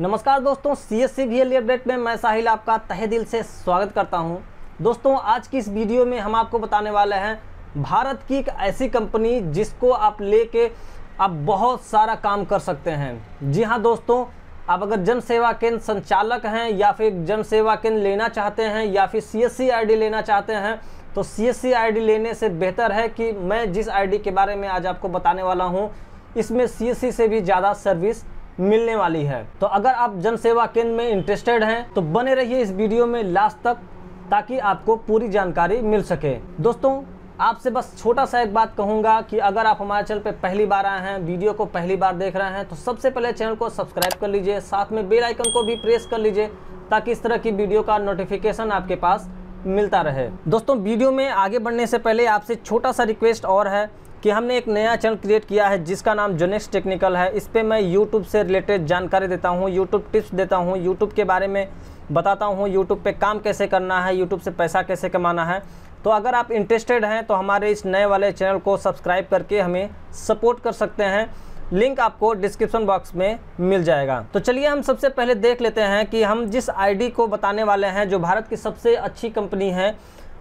नमस्कार दोस्तों C S C update में मैं साहिल आपका तहे दिल से स्वागत करता हूं दोस्तों आज की इस वीडियो में हम आपको बताने वाले हैं भारत की एक ऐसी कंपनी जिसको आप लेके आप बहुत सारा काम कर सकते हैं जी हाँ दोस्तों आप अगर जन सेवा केंद्र संचालक हैं या फिर जन सेवा केंद्र लेना चाहते हैं या फिर सी एस लेना चाहते हैं तो सी एस लेने से बेहतर है कि मैं जिस आई के बारे में आज आपको बताने वाला हूँ इसमें सी से भी ज़्यादा सर्विस मिलने वाली है तो अगर आप जन सेवा केंद्र में इंटरेस्टेड हैं तो बने रहिए इस वीडियो में लास्ट तक ताकि आपको पूरी जानकारी मिल सके दोस्तों आपसे बस छोटा सा एक बात कहूँगा कि अगर आप हमारे चैनल पर पहली बार आए हैं वीडियो को पहली बार देख रहे हैं तो सबसे पहले चैनल को सब्सक्राइब कर लीजिए साथ में बेल आइकन को भी प्रेस कर लीजिए ताकि इस तरह की वीडियो का नोटिफिकेशन आपके पास मिलता रहे दोस्तों वीडियो में आगे बढ़ने से पहले आपसे छोटा सा रिक्वेस्ट और है कि हमने एक नया चैनल क्रिएट किया है जिसका नाम जोनेक्स टेक्निकल है इस पर मैं यूट्यूब से रिलेटेड जानकारी देता हूँ यूट्यूब टिप्स देता हूँ यूट्यूब के बारे में बताता हूँ यूट्यूब पर काम कैसे करना है यूट्यूब से पैसा कैसे कमाना है तो अगर आप इंटरेस्टेड हैं तो हमारे इस नए वाले चैनल को सब्सक्राइब करके हमें सपोर्ट कर सकते हैं लिंक आपको डिस्क्रिप्शन बॉक्स में मिल जाएगा तो चलिए हम सबसे पहले देख लेते हैं कि हम जिस आईडी को बताने वाले हैं जो भारत की सबसे अच्छी कंपनी है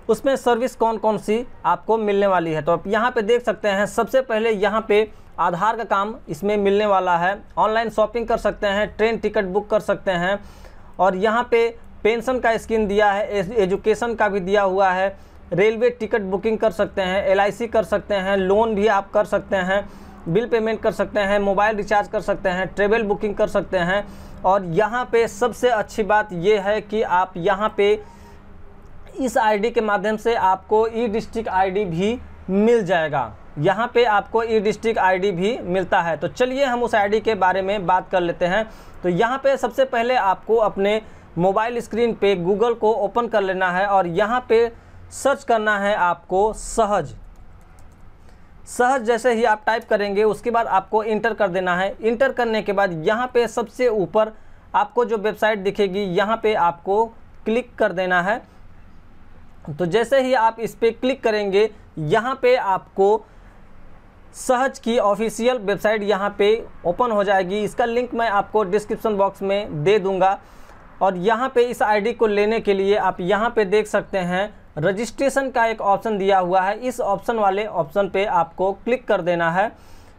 उसमें सर्विस कौन कौन सी आपको मिलने वाली है तो आप यहाँ पे देख सकते हैं सबसे पहले यहाँ पे आधार का काम इसमें मिलने वाला है ऑनलाइन शॉपिंग कर सकते हैं ट्रेन टिकट बुक कर सकते हैं और यहाँ पे पेंशन का स्कीम दिया है एजुकेशन का भी दिया हुआ है रेलवे टिकट बुकिंग कर सकते हैं एल कर सकते हैं लोन भी आप कर सकते हैं बिल पेमेंट कर सकते हैं मोबाइल रिचार्ज कर सकते हैं ट्रेवल बुकिंग कर सकते हैं और यहाँ पे सबसे अच्छी बात यह है कि आप यहाँ पे इस आईडी के माध्यम से आपको ई डिस्ट्रिक्ट आईडी भी मिल जाएगा यहाँ पे आपको ई डिस्ट्रिक्ट आईडी भी मिलता है तो चलिए हम उस आईडी के बारे में बात कर लेते हैं तो यहाँ पे सबसे पहले आपको अपने मोबाइल स्क्रीन पे गूगल को ओपन कर लेना है और यहाँ पे सर्च करना है आपको सहज सहज जैसे ही आप टाइप करेंगे उसके बाद आपको इंटर कर देना है इंटर करने के बाद यहाँ पे सबसे ऊपर आपको जो वेबसाइट दिखेगी यहाँ पे आपको क्लिक कर देना है तो जैसे ही आप इस पर क्लिक करेंगे यहाँ पे आपको सहज की ऑफिशियल वेबसाइट यहाँ पे ओपन हो जाएगी इसका लिंक मैं आपको डिस्क्रिप्शन बॉक्स में दे दूँगा और यहाँ पर इस आई को लेने के लिए आप यहाँ पर देख सकते हैं रजिस्ट्रेशन का एक ऑप्शन दिया हुआ है इस ऑप्शन वाले ऑप्शन पे आपको क्लिक कर देना है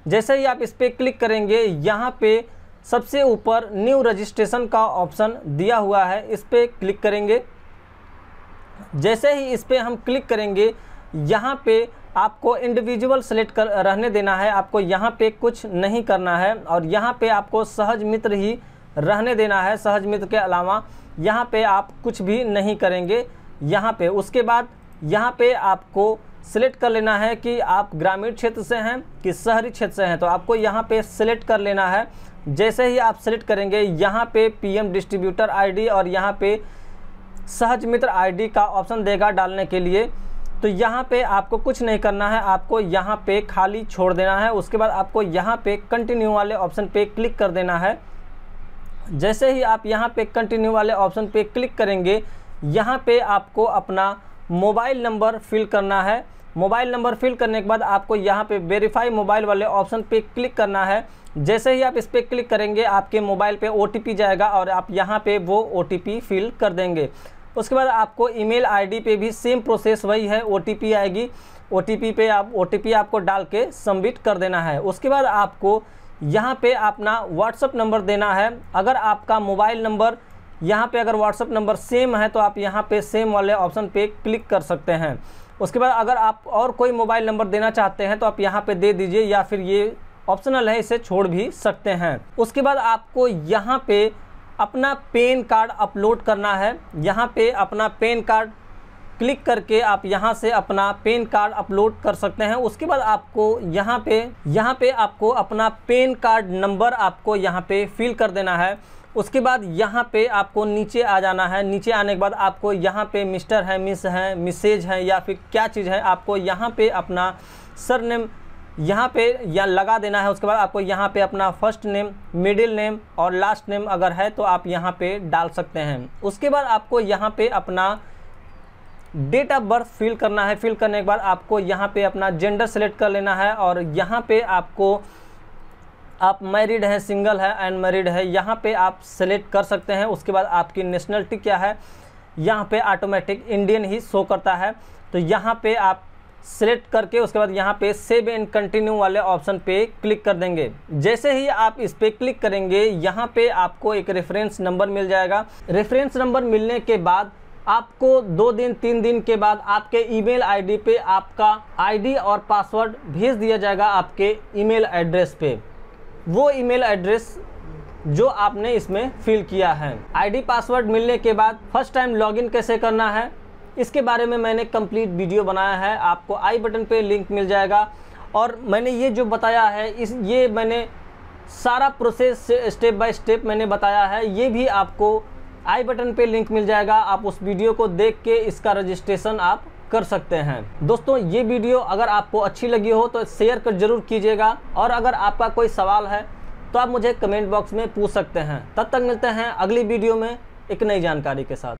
जैसे ही आप इस पर क्लिक करेंगे यहाँ पे सबसे ऊपर न्यू रजिस्ट्रेशन का ऑप्शन दिया हुआ है इस पर क्लिक करेंगे जैसे ही इस पर हम क्लिक करेंगे यहाँ पे आपको इंडिविजुअल सेलेक्ट कर रहने देना है आपको यहाँ पे कुछ नहीं करना है और यहाँ पे आपको सहज मित्र ही रहने देना है सहज मित्र के अलावा यहाँ पे आप कुछ भी नहीं करेंगे यहाँ पे उसके बाद यहाँ पे आपको सिलेक्ट कर लेना है कि आप ग्रामीण क्षेत्र से हैं कि शहरी क्षेत्र से हैं तो आपको यहाँ पे सिलेक्ट कर लेना है जैसे ही आप सिलेक्ट करेंगे यहाँ पे पीएम डिस्ट्रीब्यूटर आईडी और यहाँ पे सहज मित्र आईडी का ऑप्शन देगा डालने के लिए तो यहाँ पे आपको कुछ नहीं करना है आपको यहाँ पे खाली छोड़ देना है उसके बाद आपको यहाँ पे कंटिन्यू वाले ऑप्शन पे क्लिक कर देना है जैसे ही आप यहाँ पे कंटिन्यू वाले ऑप्शन पे क्लिक करेंगे यहाँ पे आपको अपना मोबाइल नंबर फिल करना है मोबाइल नंबर फिल करने के बाद आपको यहाँ पे वेरीफाई मोबाइल वाले ऑप्शन पे क्लिक करना है जैसे ही आप इस पर क्लिक करेंगे आपके मोबाइल पे ओ जाएगा और आप यहाँ पे वो ओ फिल कर देंगे उसके बाद आपको ईमेल आईडी पे भी सेम प्रोसेस वही है ओ आएगी ओ पे आप ओ आपको डाल के सबमिट कर देना है उसके बाद आपको यहाँ पे अपना व्हाट्सअप नंबर देना है अगर आपका मोबाइल नंबर यहाँ पे अगर व्हाट्सअप नंबर सेम है तो आप यहाँ पे सेम वाले ऑप्शन पे क्लिक कर सकते हैं उसके बाद अगर आप और कोई मोबाइल नंबर देना चाहते हैं तो आप यहाँ पे दे दीजिए या फिर ये ऑप्शनल है इसे छोड़ भी सकते हैं उसके बाद आपको यहाँ पे अपना पेन कार्ड अपलोड करना है यहाँ पे अपना पेन कार्ड क्लिक करके आप यहाँ से अपना पेन कार्ड अपलोड कर सकते हैं उसके बाद आपको यहाँ पे यहाँ पे आपको अपना पेन कार्ड नंबर आपको यहाँ पे फिल कर देना है उसके बाद यहाँ पे आपको नीचे आ जाना है नीचे आने के बाद आपको यहाँ पे मिस्टर है मिस है मिसेज है या फिर क्या चीज़ है आपको यहाँ पे अपना सर नेम यहाँ पे या लगा देना है उसके बाद आपको यहाँ पे अपना फर्स्ट नेम मिडिल नेम और लास्ट नेम अगर है तो आप यहाँ पे डाल सकते हैं उसके बाद आपको यहाँ पे अपना डेट ऑफ बर्थ फिल करना है फिल करने के बाद आपको यहाँ पे अपना जेंडर सेलेक्ट कर लेना है और यहाँ पे आपको आप मैरिड हैं सिंगल है अनमेरिड है, है यहाँ पे आप सेलेक्ट कर सकते हैं उसके बाद आपकी नेशनलिटी क्या है यहाँ पे ऑटोमेटिक इंडियन ही शो करता है तो यहाँ पे आप सेलेक्ट करके उसके बाद यहाँ पे सेव एंड कंटिन्यू वाले ऑप्शन पे क्लिक कर देंगे जैसे ही आप इस पर क्लिक करेंगे यहाँ पे आपको एक रेफरेंस नंबर मिल जाएगा रेफरेंस नंबर मिलने के बाद आपको दो दिन तीन दिन के बाद आपके ईमेल आईडी पे आपका आईडी और पासवर्ड भेज दिया जाएगा आपके ईमेल एड्रेस पे वो ईमेल एड्रेस जो आपने इसमें फिल किया है आईडी पासवर्ड मिलने के बाद फर्स्ट टाइम लॉगिन कैसे करना है इसके बारे में मैंने कंप्लीट वीडियो बनाया है आपको आई बटन पे लिंक मिल जाएगा और मैंने ये जो बताया है इस ये मैंने सारा प्रोसेस स्टेप बाय स्टेप मैंने बताया है ये भी आपको आई बटन पे लिंक मिल जाएगा आप उस वीडियो को देख के इसका रजिस्ट्रेशन आप कर सकते हैं दोस्तों ये वीडियो अगर आपको अच्छी लगी हो तो शेयर कर जरूर कीजिएगा और अगर आपका कोई सवाल है तो आप मुझे कमेंट बॉक्स में पूछ सकते हैं तब तक मिलते हैं अगली वीडियो में एक नई जानकारी के साथ